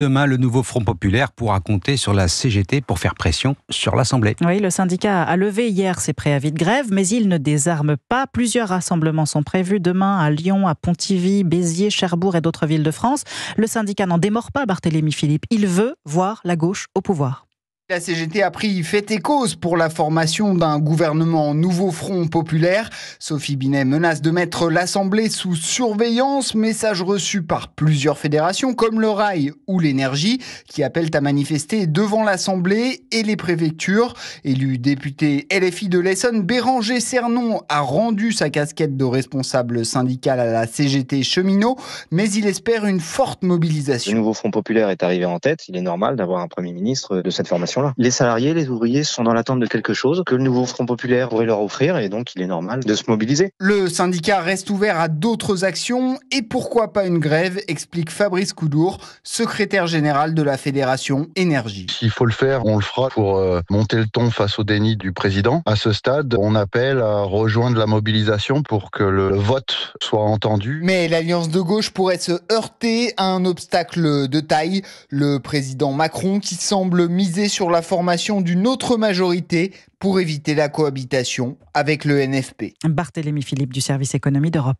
Demain, le nouveau Front populaire pourra compter sur la CGT pour faire pression sur l'Assemblée. Oui, le syndicat a levé hier ses préavis de grève, mais il ne désarme pas. Plusieurs rassemblements sont prévus demain à Lyon, à Pontivy, Béziers, Cherbourg et d'autres villes de France. Le syndicat n'en démord pas, Barthélémy Philippe. Il veut voir la gauche au pouvoir. La CGT a pris fait et cause pour la formation d'un gouvernement nouveau front populaire. Sophie Binet menace de mettre l'Assemblée sous surveillance, message reçu par plusieurs fédérations comme le rail ou l'énergie qui appellent à manifester devant l'Assemblée et les préfectures. Élu député LFI de l'Essonne, Béranger Cernon a rendu sa casquette de responsable syndical à la CGT cheminot, mais il espère une forte mobilisation. Le nouveau front populaire est arrivé en tête. Il est normal d'avoir un Premier ministre de cette formation les salariés, les ouvriers sont dans l'attente de quelque chose que le nouveau Front populaire pourrait leur offrir et donc il est normal de se mobiliser. Le syndicat reste ouvert à d'autres actions et pourquoi pas une grève, explique Fabrice Coudour, secrétaire général de la Fédération Énergie. S'il faut le faire, on le fera pour euh, monter le ton face au déni du président. À ce stade, on appelle à rejoindre la mobilisation pour que le vote soit entendu. Mais l'alliance de gauche pourrait se heurter à un obstacle de taille, le président Macron qui semble miser sur sur la formation d'une autre majorité pour éviter la cohabitation avec le NFP. Barthélémy Philippe du service économie d'Europe